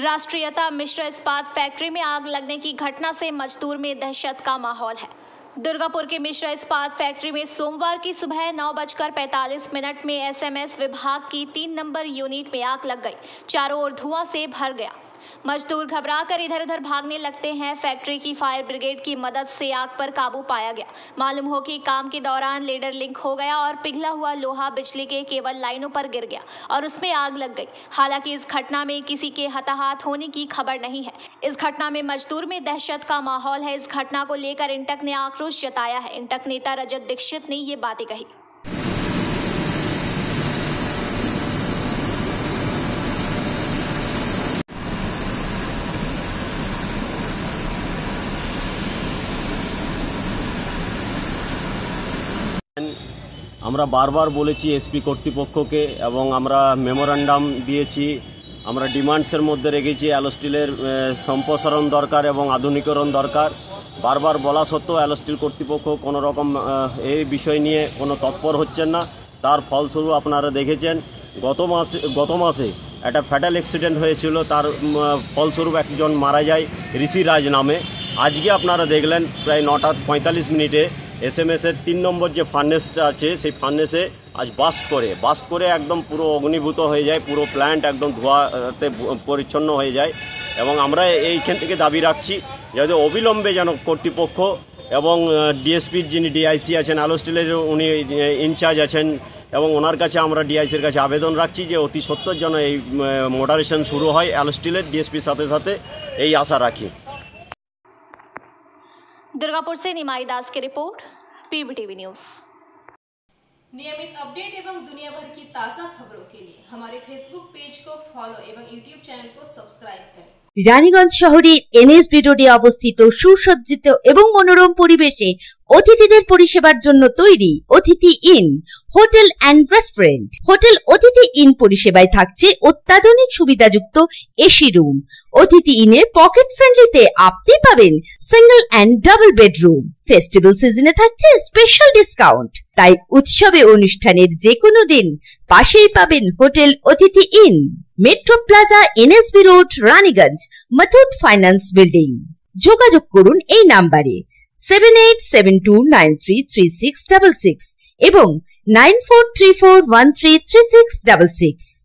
राष्ट्रीयता मिश्र इस्पात फैक्ट्री में आग लगने की घटना से मजदूर में दहशत का माहौल है दुर्गापुर के मिश्र इस्पात फैक्ट्री में सोमवार की सुबह नौ बजकर पैंतालीस मिनट में एसएमएस विभाग की तीन नंबर यूनिट में आग लग गई चारों ओर धुआं से भर गया मजदूर घबराकर इधर उधर भागने लगते हैं फैक्ट्री की फायर ब्रिगेड की मदद से आग पर काबू पाया गया मालूम हो कि काम के दौरान लेडर लिंक हो गया और पिघला हुआ लोहा बिजली के केबल लाइनों पर गिर गया और उसमें आग लग गई हालांकि इस घटना में किसी के हताहत होने की खबर नहीं है इस घटना में मजदूर में दहशत का माहौल है इस घटना को लेकर इंटक ने आक्रोश जताया है इंटक नेता रजत दीक्षित ने ये बातें कही আমরা বারবার বলেছি এসপি কর্তৃপক্ষকে এবং আমরা মেমোরান্ডাম দিয়েছি আমরা ডিমান্ডসের মধ্যে রেখেছি অ্যালোস্টিলের সম্প্রসারণ দরকার এবং আধুনিকরণ দরকার বারবার বলা সত্ত্বেও অ্যালোস্টিল কর্তৃপক্ষ কোনো রকম এই বিষয় নিয়ে কোনো তৎপর হচ্ছেন না তার ফলস্বরূপ আপনারা দেখেছেন গত মাসে গত মাসে একটা ফ্যাটাল অ্যাক্সিডেন্ট হয়েছিল তার ফলস্বরূপ একজন মারা যায় ঋষি রাজ নামে আজকে আপনারা দেখলেন প্রায় নটা পঁয়তাল্লিশ মিনিটে এস এম এসের তিন নম্বর যে ফার্নেসটা আছে সেই ফার্নেসে আজ বাস্ট করে বাস্ট করে একদম পুরো অগ্নিভূত হয়ে যায় পুরো প্ল্যান্ট একদম ধোঁয়াতে পরিচ্ছন্ন হয়ে যায় এবং আমরা এইখান থেকে দাবি রাখছি যাতে অবিলম্বে যেন কর্তৃপক্ষ এবং ডিএসপির যিনি ডিআইসি আছেন আলো স্টিলের উনি ইনচার্জ আছেন এবং ওনার কাছে আমরা ডিআইসির কাছে আবেদন রাখছি যে অতি সত্তর যেন এই মডারেশন শুরু হয় অ্যালো স্টিলের ডিএসপির সাথে সাথে এই আশা রাখি दुर्गापुर से निमाई दास की रिपोर्ट पीबीटीवी न्यूज नियमित अपडेट एवं दुनिया भर की ताज़ा खबरों के लिए हमारे फेसबुक पेज को फॉलो एवं यूट्यूब चैनल को सब्सक्राइब करें রানীগঞ্জ শহরের এনএস বিরোডে অবস্থিত সুসজ্জিত এবং মনোরম পরিবেশে অতিথিদের পরিষেবার জন্য তৈরি Atithi Inn hotel and restaurant hotel Atithi Inn পরিষেবায় থাকছে অত্যাধুনিক সুবিধাযুক্ত এসি রুম অতিথি ইনে পকেট ফ্রেন্ডলিতে আপনি পাবেন single and double bedroom festival সিজনে থাকছে স্পেশাল ডিসকাউন্ট তাই উৎসবে অনুষ্ঠানের যে কোনো দিন পাশেই পাবেন hotel Atithi Inn metro plaza NSB road Raniganj Muthoot finance building যোগাযোগ করুন এই নাম্বারে seven eight seven two nine three three six double six এবং nine four three four one three three six double six